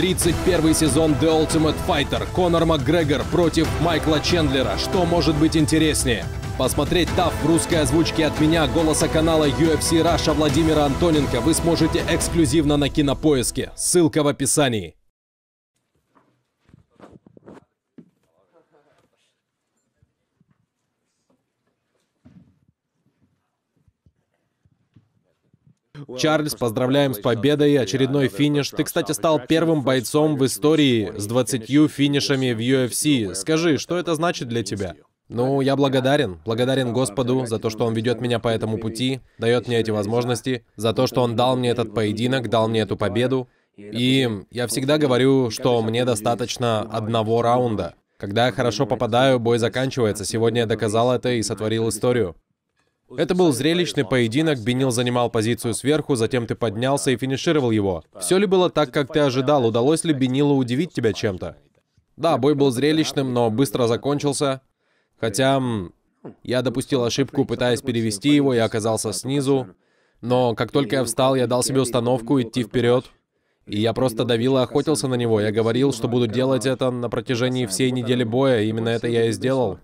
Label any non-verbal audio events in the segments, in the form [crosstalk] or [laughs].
31 сезон The Ultimate Fighter. Конор Макгрегор против Майкла Чендлера. Что может быть интереснее? Посмотреть ТАФ в русской озвучке от меня, голоса канала UFC Раша Владимира Антоненко вы сможете эксклюзивно на Кинопоиске. Ссылка в описании. Чарльз, поздравляем с победой, очередной финиш. Ты, кстати, стал первым бойцом в истории с 20 финишами в UFC. Скажи, что это значит для тебя? Ну, я благодарен. Благодарен Господу за то, что Он ведет меня по этому пути, дает мне эти возможности, за то, что Он дал мне этот поединок, дал мне эту победу. И я всегда говорю, что мне достаточно одного раунда. Когда я хорошо попадаю, бой заканчивается. Сегодня я доказал это и сотворил историю. Это был зрелищный поединок, Бенил занимал позицию сверху, затем ты поднялся и финишировал его. Все ли было так, как ты ожидал? Удалось ли Бенилу удивить тебя чем-то? Да, бой был зрелищным, но быстро закончился. Хотя я допустил ошибку, пытаясь перевести его, и оказался снизу. Но как только я встал, я дал себе установку идти вперед. И я просто давил и охотился на него. Я говорил, что буду делать это на протяжении всей недели боя. Именно это я и сделал.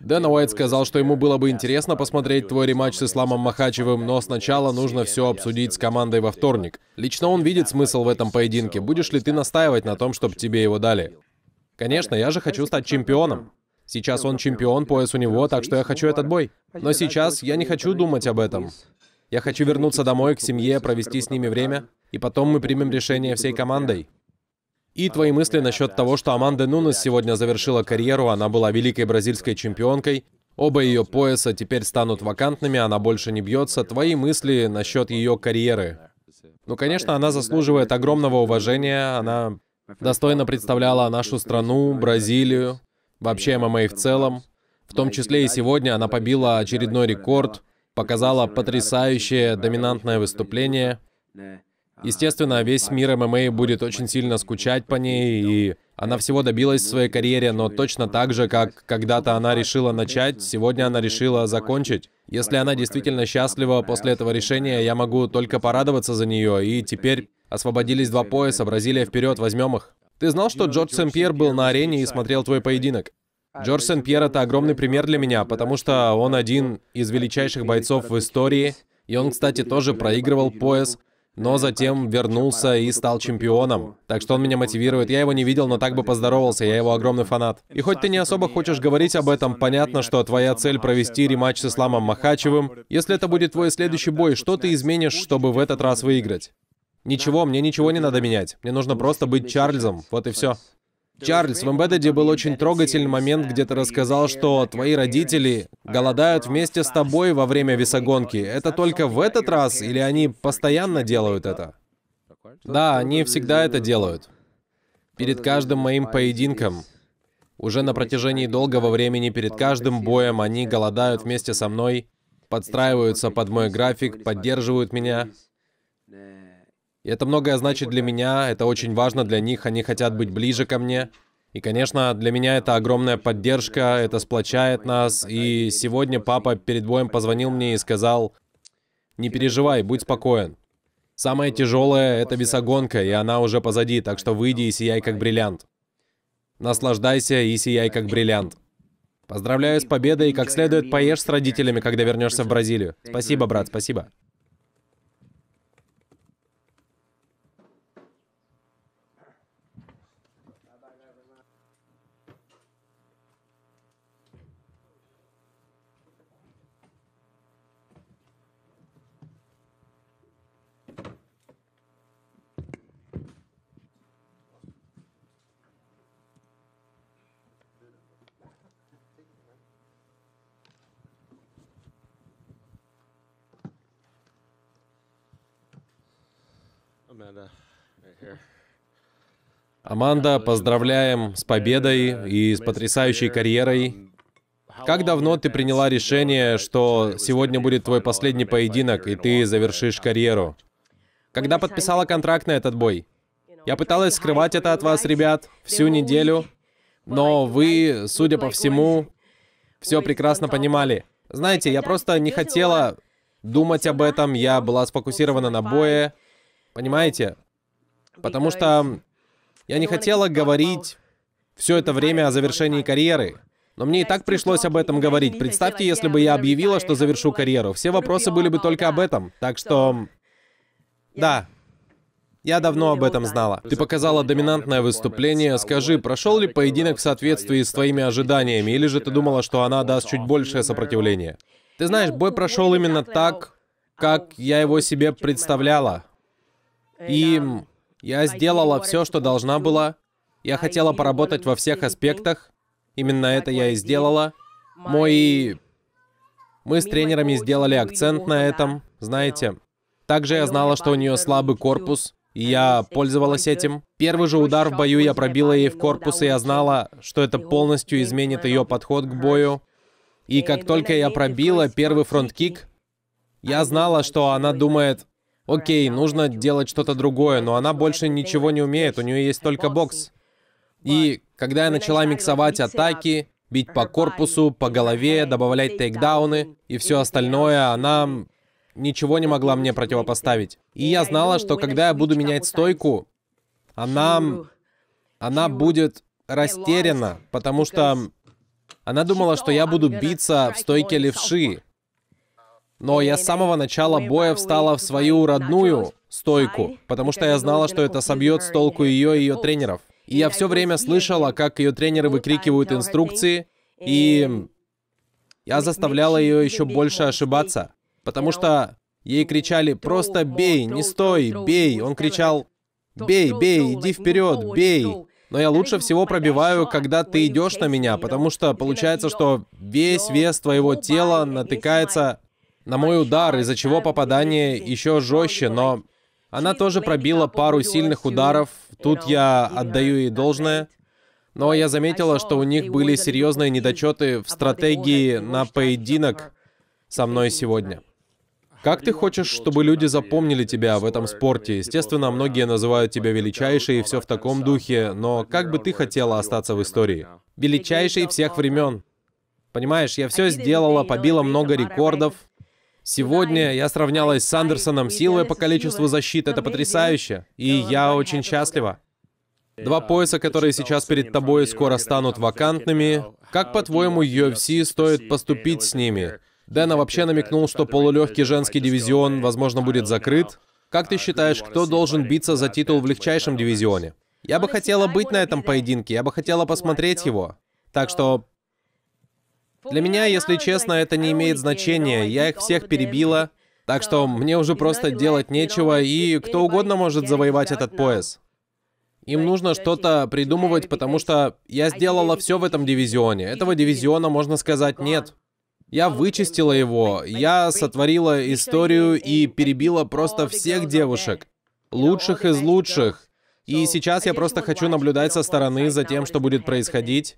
Дэна Уайт сказал, что ему было бы интересно посмотреть твой рематч с Исламом Махачевым, но сначала нужно все обсудить с командой во вторник. Лично он видит смысл в этом поединке. Будешь ли ты настаивать на том, чтобы тебе его дали? Конечно, я же хочу стать чемпионом. Сейчас он чемпион, пояс у него, так что я хочу этот бой. Но сейчас я не хочу думать об этом. Я хочу вернуться домой к семье, провести с ними время, и потом мы примем решение всей командой. И твои мысли насчет того, что Аманда Нунес сегодня завершила карьеру, она была великой бразильской чемпионкой, оба ее пояса теперь станут вакантными, она больше не бьется. Твои мысли насчет ее карьеры? Ну, конечно, она заслуживает огромного уважения, она достойно представляла нашу страну, Бразилию, вообще ММА в целом. В том числе и сегодня она побила очередной рекорд, показала потрясающее доминантное выступление. Естественно, весь мир ММА будет очень сильно скучать по ней, и она всего добилась в своей карьере, но точно так же, как когда-то она решила начать, сегодня она решила закончить. Если она действительно счастлива после этого решения, я могу только порадоваться за нее, и теперь освободились два пояса, Бразилия вперед, возьмем их. Ты знал, что Джордж Сен-Пьер был на арене и смотрел твой поединок? Джордж Сен-Пьер — это огромный пример для меня, потому что он один из величайших бойцов в истории, и он, кстати, тоже проигрывал пояс, но затем вернулся и стал чемпионом. Так что он меня мотивирует. Я его не видел, но так бы поздоровался, я его огромный фанат. И хоть ты не особо хочешь говорить об этом, понятно, что твоя цель провести рематч с Исламом Махачевым. Если это будет твой следующий бой, что ты изменишь, чтобы в этот раз выиграть? Ничего, мне ничего не надо менять. Мне нужно просто быть Чарльзом, вот и все. Чарльз, в Embedded был очень трогательный момент, где ты рассказал, что твои родители голодают вместе с тобой во время весогонки. Это только в этот раз или они постоянно делают это? Да, они всегда это делают. Перед каждым моим поединком, уже на протяжении долгого времени, перед каждым боем они голодают вместе со мной, подстраиваются под мой график, поддерживают меня это многое значит для меня, это очень важно для них, они хотят быть ближе ко мне. И, конечно, для меня это огромная поддержка, это сплочает нас. И сегодня папа перед боем позвонил мне и сказал, «Не переживай, будь спокоен. Самое тяжелое — это весогонка, и она уже позади, так что выйди и сияй как бриллиант. Наслаждайся и сияй как бриллиант. Поздравляю с победой и как следует поешь с родителями, когда вернешься в Бразилию. Спасибо, брат, спасибо. Аманда, поздравляем с победой uh, и с потрясающей карьерой. Um, как давно ты приняла решение, что сегодня будет твой последний поединок, и ты завершишь карьеру? Когда подписала контракт на этот бой? Я пыталась скрывать это от вас, ребят, всю неделю, но вы, судя по всему, все прекрасно понимали. Знаете, я просто не хотела думать об этом, я была сфокусирована на бое, Понимаете? Потому что я не хотела говорить все это время о завершении карьеры. Но мне и так пришлось об этом говорить. Представьте, если бы я объявила, что завершу карьеру. Все вопросы были бы только об этом. Так что... Да. Я давно об этом знала. Ты показала доминантное выступление. Скажи, прошел ли поединок в соответствии с твоими ожиданиями, или же ты думала, что она даст чуть большее сопротивление? Ты ну, знаешь, бой ну, прошел именно так, как я его себе представляла. И я сделала все, что должна была. Я хотела поработать во всех аспектах. Именно это я и сделала. Мой... Мы с тренерами сделали акцент на этом, знаете. Также я знала, что у нее слабый корпус, и я пользовалась этим. Первый же удар в бою я пробила ей в корпус, и я знала, что это полностью изменит ее подход к бою. И как э, только я пробила первый фронт-кик, я знала, что она думает, окей, нужно делать что-то другое, но она больше ничего не умеет, у нее есть только бокс. И когда я начала миксовать атаки, бить по корпусу, по голове, добавлять тейкдауны и все остальное, она ничего не могла мне противопоставить. И я знала, что когда я буду менять стойку, она... она будет растеряна, потому что она думала, что я буду биться в стойке левши, но я с самого начала боя встала в свою родную стойку, потому что я знала, что это собьет с толку ее и ее тренеров. И я все время слышала, как ее тренеры выкрикивают инструкции, и я заставляла ее еще больше ошибаться, потому что ей кричали «просто бей, не стой, бей». Он кричал «бей, бей, иди вперед, бей». Но я лучше всего пробиваю, когда ты идешь на меня, потому что получается, что весь вес твоего тела натыкается на мой удар, из-за чего попадание еще жестче, но она тоже пробила пару сильных ударов. Тут я отдаю ей должное. Но я заметила, что у них были серьезные недочеты в стратегии на поединок со мной сегодня. Как ты хочешь, чтобы люди запомнили тебя в этом спорте? Естественно, многие называют тебя величайшей и все в таком духе, но как бы ты хотела остаться в истории? Величайшей всех времен. Понимаешь, я все сделала, побила много рекордов, Сегодня я сравнялась с Сандерсоном силой по количеству защит. Это потрясающе. И я очень счастлива. Два пояса, которые сейчас перед тобой скоро станут вакантными. Как, по-твоему, UFC стоит поступить с ними? Дэна вообще намекнул, что полулегкий женский дивизион, э, возможно, будет закрыт. Как ты э, считаешь, кто должен биться за титул в легчайшем дивизионе? Я бы хотела быть на этом поединке, я бы хотела посмотреть его. Так что для меня, если честно, это не имеет значения. Я их всех перебила, так что мне уже просто делать нечего, и кто угодно может завоевать этот пояс. Им нужно что-то придумывать, потому что я сделала все в этом дивизионе. Этого дивизиона, можно сказать, нет. Я вычистила его, я сотворила историю и перебила просто всех девушек. Лучших из лучших. И сейчас я просто хочу наблюдать со стороны за тем, что будет происходить.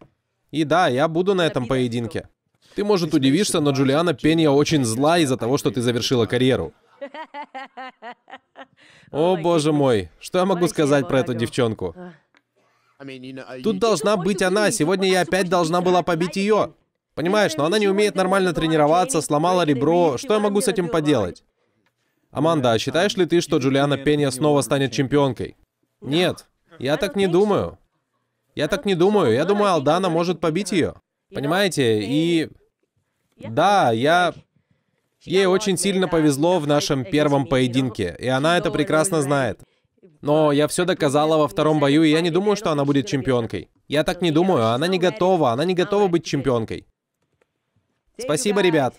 И да, я буду на этом поединке. Ты, может, удивишься, но Джулиана Пенья очень зла из-за того, что ты завершила карьеру. [laughs] О, боже мой, что я могу сказать про эту девчонку? Uh, Тут должна быть она, сегодня я опять должна была побить ее. Понимаешь, но она не умеет нормально тренироваться, сломала ребро, что я могу с этим поделать? Аманда, а считаешь ли ты, что Джулиана Пенья снова станет чемпионкой? Нет, я так не думаю. Я так не думаю. Я думаю, Алдана может побить ее. Понимаете? И... Да, я... Ей очень сильно повезло в нашем первом поединке, и она это прекрасно знает. Но я все доказала во втором бою, и я не думаю, что она будет чемпионкой. Я так не думаю, она не готова, она не готова быть чемпионкой. Спасибо, ребят.